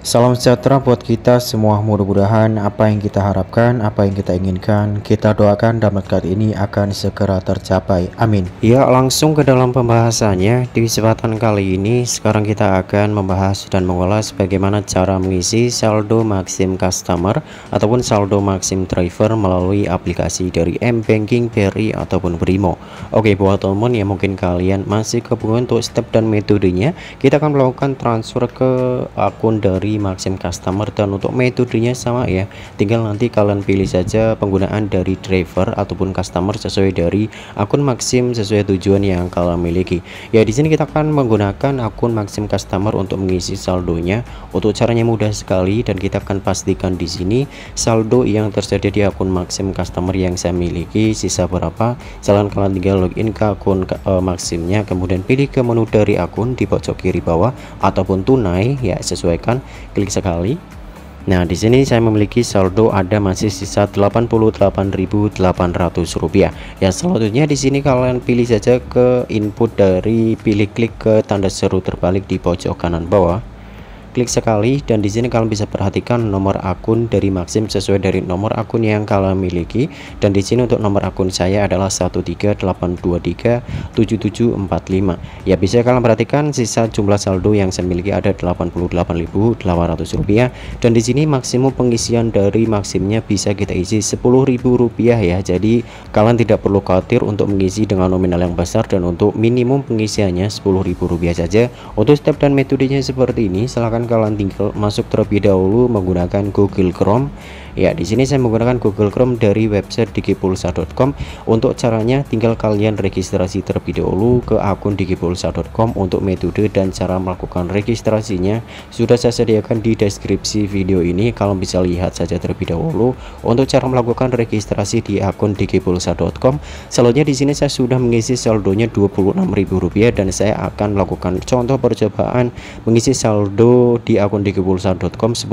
Salam sejahtera buat kita semua. Mudah-mudahan apa yang kita harapkan, apa yang kita inginkan, kita doakan dalam dekat ini akan segera tercapai. Amin. Ya, langsung ke dalam pembahasannya. Di kesempatan kali ini, sekarang kita akan membahas dan mengulas bagaimana cara mengisi saldo maksim customer ataupun saldo maksim driver melalui aplikasi dari M Banking, BRI ataupun Brimo. Oke, buat teman teman yang mungkin kalian masih kebingungan untuk step dan metodenya, kita akan melakukan transfer ke akun dari dari Maxim Customer dan untuk metodenya sama ya tinggal nanti kalian pilih saja penggunaan dari driver ataupun customer sesuai dari akun Maxim sesuai tujuan yang kalian miliki ya di sini kita akan menggunakan akun Maxim Customer untuk mengisi saldonya untuk caranya mudah sekali dan kita akan pastikan di sini saldo yang tersedia di akun Maxim Customer yang saya miliki sisa berapa jalan kalian tinggal login ke akun uh, Maximnya kemudian pilih ke menu dari akun di pojok kiri bawah ataupun tunai ya sesuaikan klik sekali Nah, di sini saya memiliki saldo ada masih sisa 88.800 rupiah. Ya, selanjutnya di sini kalian pilih saja ke input dari pilih klik ke tanda seru terbalik di pojok kanan bawah klik sekali dan di sini kalian bisa perhatikan nomor akun dari Maxim sesuai dari nomor akun yang kalian miliki dan di sini untuk nomor akun saya adalah 138237745 ya bisa kalian perhatikan sisa jumlah saldo yang saya miliki ada 88.800 rupiah dan di sini maksimum pengisian dari Maximnya bisa kita isi 10.000 rupiah ya jadi kalian tidak perlu khawatir untuk mengisi dengan nominal yang besar dan untuk minimum pengisiannya 10.000 rupiah saja untuk step dan metodenya seperti ini silahkan silahkan kalian tinggal masuk terlebih dahulu menggunakan Google Chrome ya di sini saya menggunakan Google Chrome dari website digipulsa.com untuk caranya tinggal kalian registrasi terlebih dahulu ke akun digipulsa.com untuk metode dan cara melakukan registrasinya sudah saya sediakan di deskripsi video ini kalau bisa lihat saja terlebih dahulu untuk cara melakukan registrasi di akun digipulsa.com selanjutnya di sini saya sudah mengisi saldonya rp rupiah dan saya akan melakukan contoh percobaan mengisi saldo di akun digipulsa.com 10.000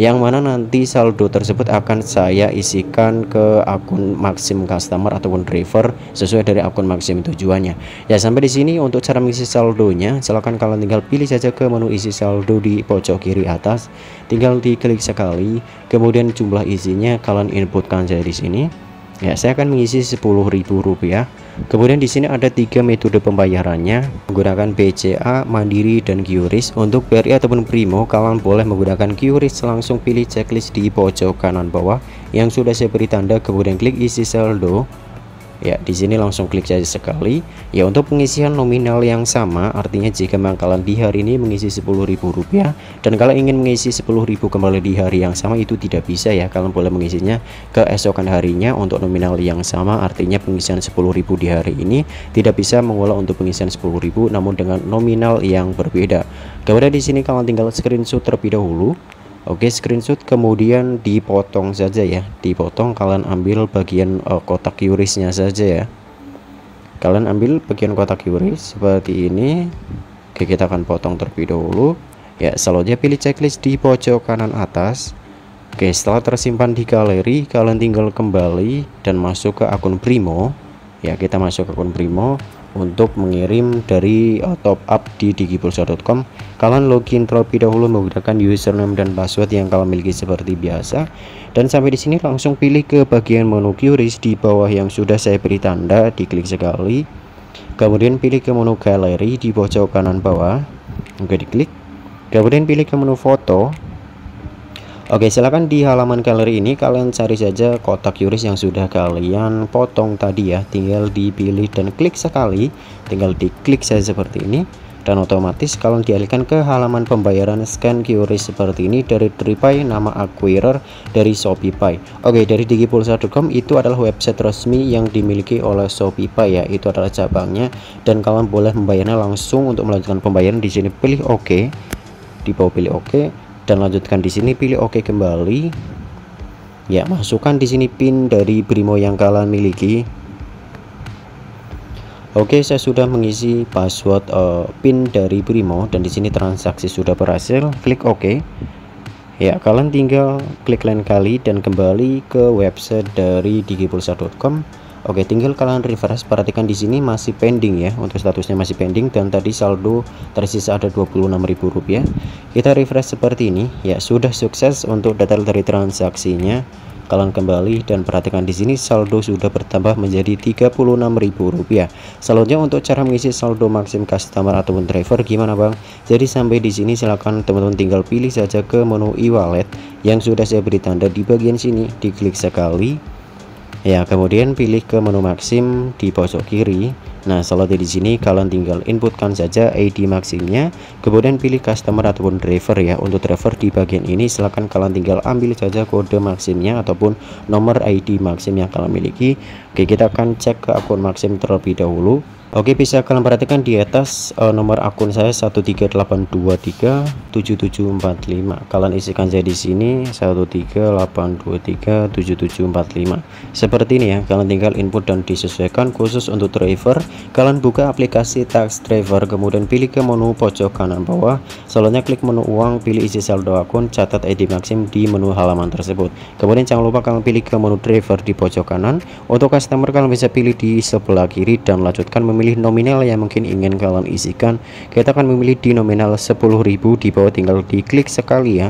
yang mana nanti saldo tersebut akan saya isikan ke akun maksim customer ataupun driver sesuai dari akun maksim tujuannya. Ya sampai di sini untuk cara mengisi saldonya silahkan kalian tinggal pilih saja ke menu isi saldo di pojok kiri atas tinggal diklik sekali kemudian jumlah isinya kalian inputkan saja di sini ya saya akan mengisi rp rupiah. kemudian di sini ada tiga metode pembayarannya menggunakan BCA Mandiri dan QRIS untuk BRI ataupun Primo kalian boleh menggunakan QRIS langsung pilih checklist di pojok kanan bawah yang sudah saya beri tanda kemudian klik isi saldo Ya, di sini langsung klik saja sekali. Ya, untuk pengisian nominal yang sama, artinya jika kalian di hari ini mengisi Rp10.000 dan kalau ingin mengisi rp 10.000 kembali di hari yang sama itu tidak bisa ya. Kalian boleh mengisinya ke esokan harinya untuk nominal yang sama, artinya pengisian rp 10.000 di hari ini tidak bisa mengolah untuk pengisian rp 10.000 namun dengan nominal yang berbeda. Kemudian di sini kalian tinggal screenshot terlebih dahulu Oke screenshot kemudian dipotong saja ya dipotong kalian ambil bagian uh, kotak yurisnya saja ya kalian ambil bagian kotak yuris seperti ini Oke kita akan potong terlebih dahulu ya selanjutnya pilih checklist di pojok kanan atas Oke setelah tersimpan di galeri kalian tinggal kembali dan masuk ke akun Primo ya kita masuk ke akun Primo untuk mengirim dari uh, eh, top up di digipulsa.com kalian login terlebih dahulu menggunakan username dan password yang kalian miliki seperti biasa dan sampai di sini langsung pilih ke bagian menu QRIS di bawah yang sudah saya beri tanda diklik sekali kemudian pilih ke menu galeri di pojok kanan bawah oke diklik kemudian pilih ke menu foto Oke silahkan di halaman galeri ini kalian cari saja kotak yuris yang sudah kalian potong tadi ya tinggal dipilih dan klik sekali tinggal diklik saja seperti ini dan otomatis kalian dialihkan ke halaman pembayaran scan QRIS seperti ini dari TriPay, nama acquirer dari ShopeePay oke dari digipulsa.com itu adalah website resmi yang dimiliki oleh ShopeePay ya itu adalah cabangnya dan kalian boleh membayarnya langsung untuk melanjutkan pembayaran di sini pilih oke OK. di bawah pilih oke OK dan lanjutkan di sini pilih oke OK kembali ya masukkan di sini pin dari Brimo yang kalian miliki Oke saya sudah mengisi password uh, pin dari Brimo dan di sini transaksi sudah berhasil klik OK ya kalian tinggal klik lain kali dan kembali ke website dari digipulsa.com Oke, tinggal kalian refresh, perhatikan di sini masih pending ya, untuk statusnya masih pending dan tadi saldo tersisa ada Rp26.000. Kita refresh seperti ini, ya sudah sukses untuk detail dari transaksinya. Kalian kembali dan perhatikan di sini saldo sudah bertambah menjadi Rp36.000. Selanjutnya untuk cara mengisi saldo maksim customer ataupun driver gimana Bang? Jadi sampai di sini silakan teman-teman tinggal pilih saja ke menu e-wallet yang sudah saya beri tanda di bagian sini, diklik sekali ya kemudian pilih ke menu maksim di pojok kiri nah selalu di sini kalian tinggal inputkan saja ID maksimnya kemudian pilih customer ataupun driver ya untuk driver di bagian ini silahkan kalian tinggal ambil saja kode maksimnya ataupun nomor ID maksim yang kalian miliki oke kita akan cek ke akun maksim terlebih dahulu Oke bisa kalian perhatikan di atas uh, nomor akun saya 138237745 kalian isikan saja di sini 138237745 seperti ini ya kalian tinggal input dan disesuaikan khusus untuk driver kalian buka aplikasi tax driver kemudian pilih ke menu pojok kanan bawah selanjutnya klik menu uang pilih isi saldo akun catat ID maksim di menu halaman tersebut kemudian jangan lupa kalian pilih ke menu driver di pojok kanan untuk customer kalian bisa pilih di sebelah kiri dan lanjutkan memilih memilih nominal yang mungkin ingin kalian isikan kita akan memilih di nominal 10.000 di bawah tinggal diklik sekali ya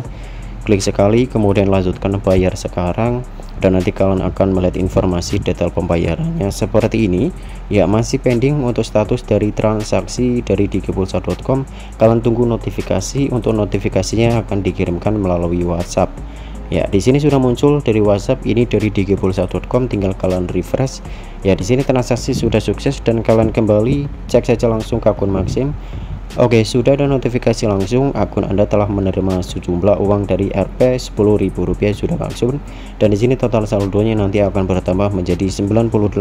klik sekali kemudian lanjutkan bayar sekarang dan nanti kalian akan melihat informasi detail pembayarannya seperti ini ya masih pending untuk status dari transaksi dari digipulsa.com kalian tunggu notifikasi untuk notifikasinya akan dikirimkan melalui WhatsApp ya di sini sudah muncul dari WhatsApp ini dari digibulsa.com tinggal kalian refresh ya di sini transaksi sudah sukses dan kalian kembali cek saja langsung ke akun Maxim Oke sudah ada notifikasi langsung akun anda telah menerima sejumlah uang dari Rp 10.000 sudah langsung dan di sini total saldonya nanti akan bertambah menjadi 98.800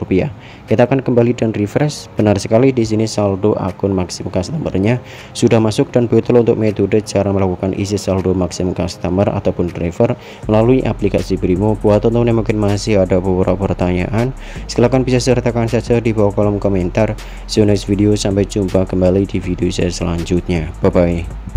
rupiah. kita akan kembali dan refresh benar sekali di sini saldo akun maksimum customernya sudah masuk dan betul untuk metode cara melakukan isi saldo maksimum customer ataupun driver melalui aplikasi Brimo buat teman-teman yang mungkin masih ada beberapa pertanyaan silahkan bisa sertakan saja di bawah kolom komentar see you next video sampai jumpa Jumpa kembali di video saya selanjutnya. Bye bye.